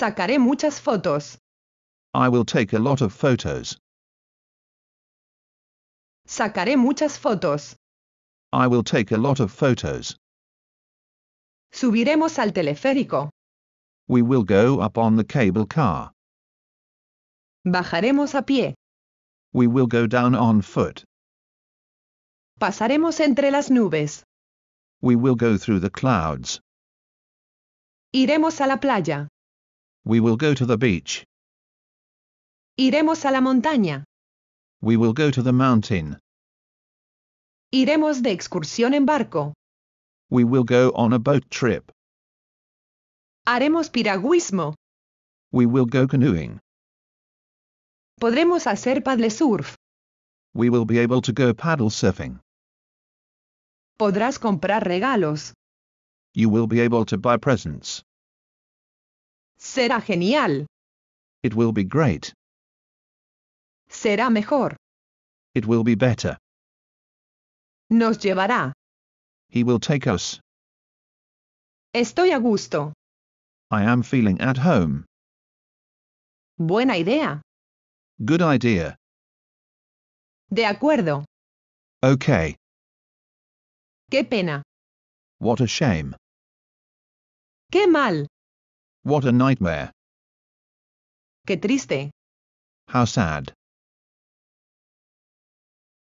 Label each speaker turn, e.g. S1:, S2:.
S1: Sacaré muchas fotos.
S2: I will take a lot of photos.
S3: Sacaré muchas fotos.
S2: I will take a lot of photos.
S3: Subiremos al teleférico.
S2: We will go up on the cable car.
S3: Bajaremos a pie.
S2: We will go down on foot.
S3: Pasaremos entre las nubes.
S2: We will go through the clouds.
S3: Iremos a la playa.
S2: We will go to the beach.
S3: Iremos a la montaña.
S2: We will go to the mountain.
S3: Iremos de excursión en barco.
S2: We will go on a boat trip.
S3: Haremos piragüismo.
S2: We will go canoeing.
S3: Podremos hacer paddle surf.
S2: We will be able to go paddle surfing.
S3: Podrás comprar regalos.
S2: You will be able to buy presents.
S3: Será genial.
S2: It will be great.
S1: Será mejor. It will be better. Nos llevará. He will take us. Estoy a gusto. I am feeling at home. Buena idea. Good idea. De acuerdo. Okay. Qué pena. What a shame. Qué mal. What a nightmare. Qué triste. How sad.